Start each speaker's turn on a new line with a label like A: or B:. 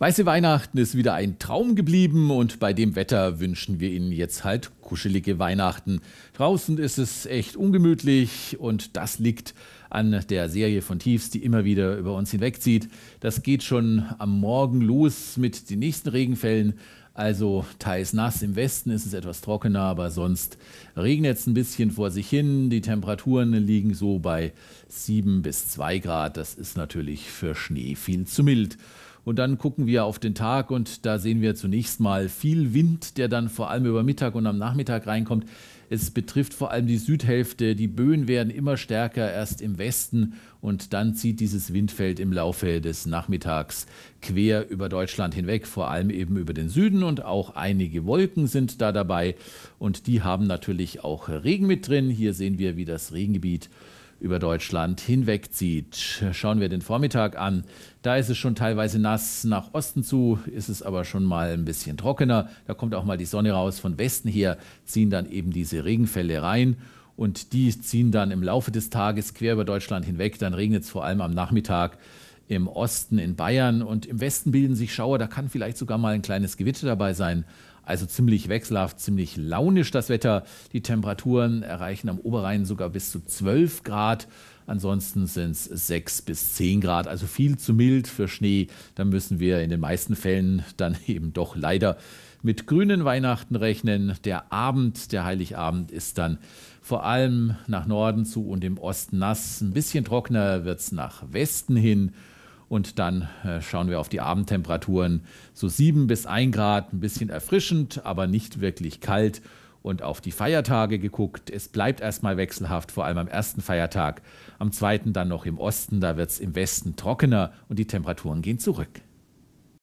A: Weiße Weihnachten ist wieder ein Traum geblieben und bei dem Wetter wünschen wir Ihnen jetzt halt kuschelige Weihnachten. Draußen ist es echt ungemütlich und das liegt an der Serie von Tiefs, die immer wieder über uns hinwegzieht. Das geht schon am Morgen los mit den nächsten Regenfällen. Also teils nass im Westen ist es etwas trockener, aber sonst regnet es ein bisschen vor sich hin. Die Temperaturen liegen so bei 7 bis 2 Grad. Das ist natürlich für Schnee viel zu mild. Und dann gucken wir auf den Tag und da sehen wir zunächst mal viel Wind, der dann vor allem über Mittag und am Nachmittag reinkommt. Es betrifft vor allem die Südhälfte. Die Böen werden immer stärker, erst im Westen. Und dann zieht dieses Windfeld im Laufe des Nachmittags quer über Deutschland hinweg, vor allem eben über den Süden. Und auch einige Wolken sind da dabei. Und die haben natürlich auch Regen mit drin. Hier sehen wir, wie das Regengebiet über Deutschland hinwegzieht. Schauen wir den Vormittag an. Da ist es schon teilweise nass. Nach Osten zu ist es aber schon mal ein bisschen trockener. Da kommt auch mal die Sonne raus. Von Westen her ziehen dann eben diese Regenfälle rein. Und die ziehen dann im Laufe des Tages quer über Deutschland hinweg. Dann regnet es vor allem am Nachmittag im Osten in Bayern und im Westen bilden sich Schauer, da kann vielleicht sogar mal ein kleines Gewitter dabei sein. Also ziemlich wechselhaft, ziemlich launisch das Wetter. Die Temperaturen erreichen am Oberrhein sogar bis zu 12 Grad. Ansonsten sind es 6 bis 10 Grad, also viel zu mild für Schnee. Da müssen wir in den meisten Fällen dann eben doch leider mit grünen Weihnachten rechnen. Der Abend, der Heiligabend ist dann vor allem nach Norden zu und im Osten nass. Ein bisschen trockener wird es nach Westen hin. Und dann äh, schauen wir auf die Abendtemperaturen. So 7 bis 1 Grad, ein bisschen erfrischend, aber nicht wirklich kalt. Und auf die Feiertage geguckt. Es bleibt erstmal wechselhaft, vor allem am ersten Feiertag. Am zweiten dann noch im Osten, da wird es im Westen trockener und die Temperaturen gehen zurück.